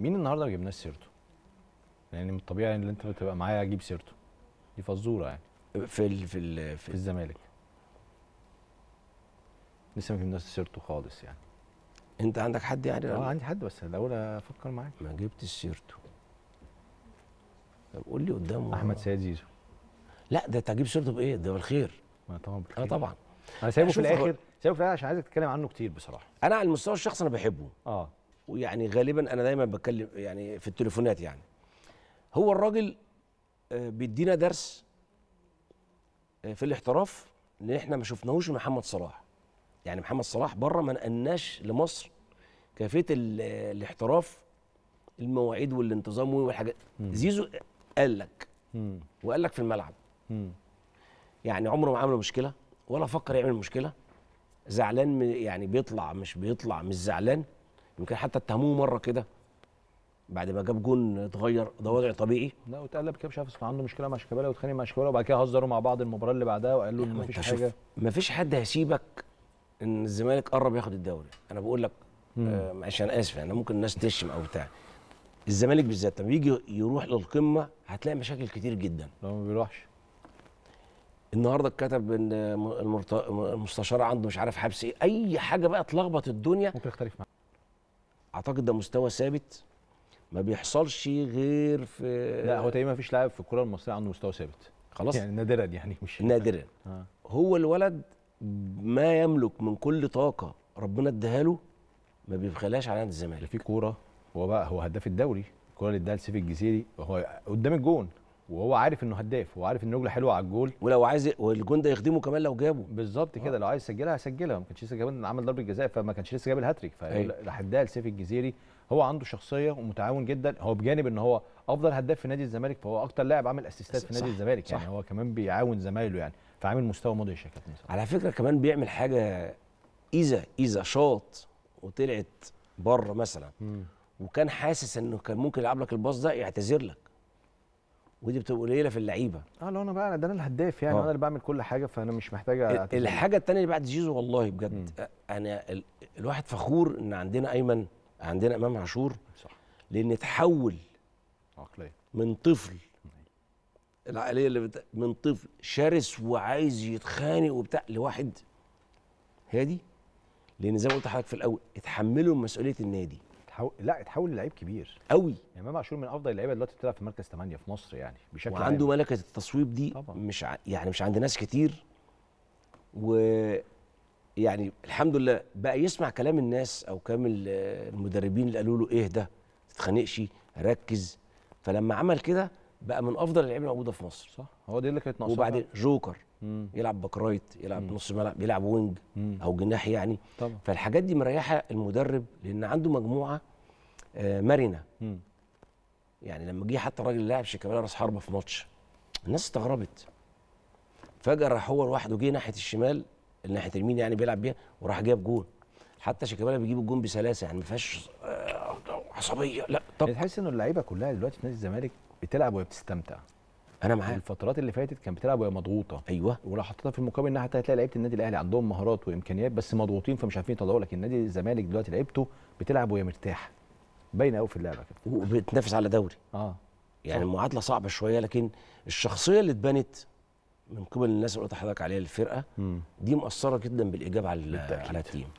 مين النهارده ما جبناش سيرته؟ يعني من الطبيعي ان انت بتبقى معايا اجيب سيرته دي فزوره يعني في ال في ال في, في الزمالك لسه ما جبناش سيرته خالص يعني انت عندك حد يعني اه عندي حد بس الاول افكر معاك ما جبتش سيرته طب قول لي قدامه احمد سيد زيزو لا ده انت هتجيب سيرته بايه؟ ده بالخير ما طبعا بالخير. اه طبعا انا سايبه في الاخر سايبه في الاخر عشان عايزك تتكلم عنه كتير بصراحه انا على المستوى الشخصي انا بحبه اه ويعني غالبا انا دايما بتكلم يعني في التليفونات يعني هو الراجل آه، بيدينا درس آه، في الاحتراف ان احنا ما شفناهوش محمد صلاح يعني محمد صلاح بره ما نقلناش لمصر كيفيه الاحتراف المواعيد والانتظام والحاجات زيزو قال لك وقال لك في الملعب يعني عمره ما عمل مشكله ولا فكر يعمل مشكله زعلان يعني بيطلع مش بيطلع مش زعلان يمكن حتى اتهموه مره كده بعد ما جاب جون اتغير ده وضع طبيعي لا واتقلب كده مش عارف عنده مشكله مع شيكابالا واتخانق مع شيكابالا وبعد كده هزروا مع بعض المباراه اللي بعدها وقال له مفيش حاجه مفيش حد هيسيبك ان الزمالك قرب ياخد الدوري انا بقول لك آه عشان اسف انا يعني ممكن الناس تشم او بتاع الزمالك بالذات لما يجي يروح للقمه هتلاقي مشاكل كتير جدا لو ما بيروحش النهارده اتكتب ان المستشار عنده مش عارف حبس ايه اي حاجه بقى تلخبط الدنيا ممكن اختلف معاك اعتقد ده مستوى ثابت ما بيحصلش غير في لا هو تقريبا ما فيش لاعب في الكره المصريه عنده مستوى ثابت خلاص يعني نادرا يعني مش نادرا آه. هو الولد ما يملك من كل طاقه ربنا اداها له ما بيبخلهاش على نادي الزمالك في كوره هو بقى هو هداف الدوري الكوره اللي اداها لسيف الجزيري هو قدام الجون وهو عارف انه هداف وهو عارف ان رجله حلوه على الجول ولو عايز والجون ده يخدمه كمان لو جابه بالظبط كده لو عايز يسجلها هيسجلها ما كانش لسه جاب عمل ضربه جزاء فما كانش لسه جاب الهاتريك فراح أيوه. اداها لسيف الجزيري هو عنده شخصيه ومتعاون جدا هو بجانب ان هو افضل هداف في نادي الزمالك فهو اكتر لاعب عامل اسيستات في نادي الزمالك يعني هو كمان بيعاون زمايله يعني فعامل مستوى مدهش يا كابتن على فكره كمان بيعمل حاجه اذا اذا شاط وطلعت بره مثلا وكان حاسس انه كان ممكن يلعب لك الباص ده يعتذر لك ودي بتبقى قليله في اللعيبه اه لو انا بقى ده انا الهداف يعني آه. انا اللي بعمل كل حاجه فانا مش محتاجه الحاجه الثانيه اللي بعد زيزو والله بجد م. انا الواحد فخور ان عندنا ايمن عندنا امام عاشور صح لان تحول عقليه من طفل العقليه اللي بت... من طفل شرس وعايز يتخانق وبتاع لواحد هادي لان زي ما قلت لحضرتك في الاول اتحملوا مسؤوليه النادي اتحول لا اتحول للعيب كبير قوي يعني امام عاشور من افضل اللعيبه دلوقتي بتلعب في مركز 8 في مصر يعني بشكل وعنده عام. ملكه التصويب دي طبعا. مش ع... يعني مش عند ناس كتير و يعني الحمد لله بقى يسمع كلام الناس او كلام المدربين اللي قالوا له ايه ده ما تتخانقش ركز فلما عمل كده بقى من افضل اللعيبه الموجوده في مصر صح هو دي اللي كانت ناقصه وبعدين جوكر مم. يلعب باك رايت يلعب مم. نص ملعب يلعب وينج مم. او جناح يعني طبعا. فالحاجات دي مريحه المدرب لان عنده مجموعه آه مرنه مم. يعني لما جه حتى الراجل اللي لاعب شيكابالا راس حربه في ماتش الناس استغربت فجاه راح هو لوحده جه ناحيه الشمال ناحيه اليمين يعني بيلعب بيها وراح جاب جول حتى شيكابالا بيجيب الجول بسلاسه يعني ما فيهاش آه، عصبيه لا طب تحس انه اللعيبه كلها دلوقتي في نادي الزمالك بتلعب وهي بتستمتع انا معاك الفترات اللي فاتت كانت بتلعب وهي مضغوطه ايوه ولو حطيتها في المقابل انها هتلاقي لعيبه النادي الاهلي عندهم مهارات وامكانيات بس مضغوطين فمش عارفين يطلعوا لك النادي الزمالك دلوقتي لعيبته بتلعب وهي مرتاحه باينه قوي في اللعبه كده وبتنافس على دوري اه يعني آه. المعادله صعبه شويه لكن الشخصيه اللي اتبنت من قبل الناس اللي قلت لحضرتك عليها الفرقه دي مؤثره جدا بالايجاب على على التيم